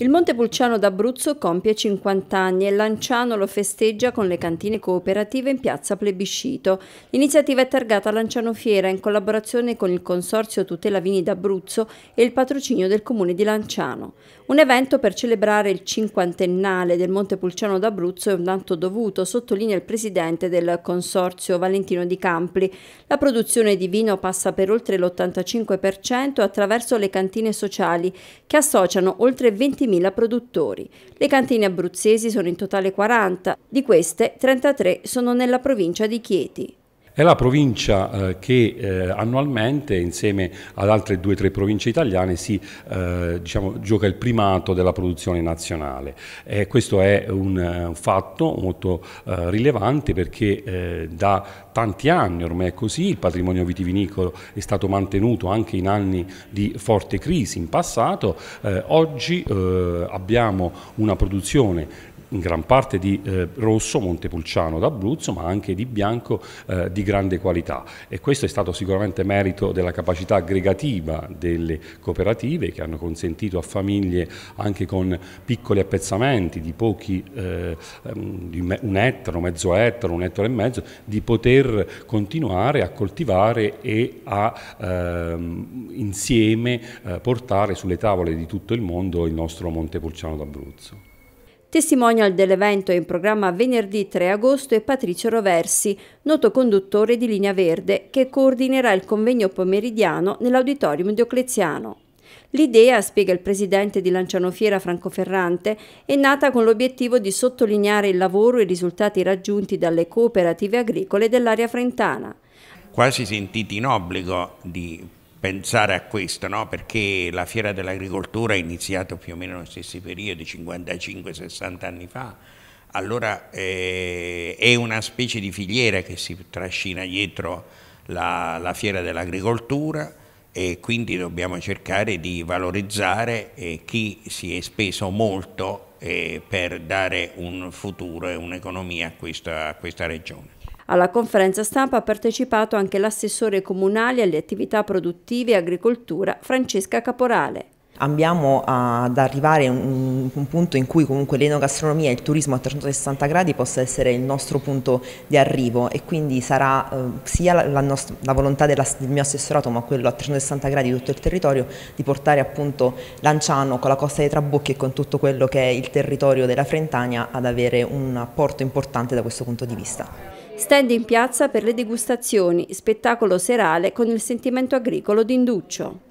Il Monte Pulciano d'Abruzzo compie 50 anni e Lanciano lo festeggia con le cantine cooperative in piazza Plebiscito. L'iniziativa è targata a Lanciano Fiera in collaborazione con il Consorzio Tutela Vini d'Abruzzo e il patrocinio del Comune di Lanciano. Un evento per celebrare il cinquantennale del Monte Pulciano d'Abruzzo è un tanto dovuto, sottolinea il presidente del Consorzio Valentino Di Campli. La produzione di vino passa per oltre l'85% attraverso le cantine sociali che associano oltre 20 20.000 produttori. Le cantine abruzzesi sono in totale 40, di queste 33 sono nella provincia di Chieti. È la provincia eh, che eh, annualmente, insieme ad altre due o tre province italiane, si eh, diciamo, gioca il primato della produzione nazionale. Eh, questo è un, eh, un fatto molto eh, rilevante perché da tanti anni ormai è così, il patrimonio vitivinicolo è stato mantenuto anche in anni di forte crisi in passato, oggi abbiamo una produzione in gran parte di eh, rosso montepulciano d'Abruzzo, ma anche di bianco eh, di grande qualità. E questo è stato sicuramente merito della capacità aggregativa delle cooperative che hanno consentito a famiglie anche con piccoli appezzamenti di pochi, eh, ehm, di un ettaro, mezzo ettaro, un ettaro e mezzo, di poter continuare a coltivare e a ehm, insieme eh, portare sulle tavole di tutto il mondo il nostro Montepulciano d'Abruzzo. Testimonial dell'evento in programma venerdì 3 agosto è Patricio Roversi, noto conduttore di Linea Verde, che coordinerà il convegno pomeridiano nell'auditorium diocleziano. L'idea, spiega il presidente di Lanciano Fiera Franco Ferrante, è nata con l'obiettivo di sottolineare il lavoro e i risultati raggiunti dalle cooperative agricole dell'area frentana. Quasi sentiti in obbligo di pensare a questo, no? perché la fiera dell'agricoltura è iniziata più o meno nello stesso periodo, 55-60 anni fa, allora eh, è una specie di filiera che si trascina dietro la, la fiera dell'agricoltura e quindi dobbiamo cercare di valorizzare eh, chi si è speso molto eh, per dare un futuro e un'economia a, a questa regione. Alla conferenza stampa ha partecipato anche l'assessore comunale alle attività produttive e agricoltura Francesca Caporale. Andiamo ad arrivare a un, un, punto in cui comunque l'enogastronomia e il turismo a 360 gradi possa essere il nostro punto di arrivo e quindi sarà eh, sia la, la, nostra, la volontà della, del mio assessorato ma quello a 360 gradi di tutto il territorio di portare appunto Lanciano con la costa dei Trabocchi e con tutto quello che è il territorio della Frentania ad avere un apporto importante da questo punto di vista. Stand in piazza per le degustazioni, spettacolo serale con il sentimento agricolo di Induccio.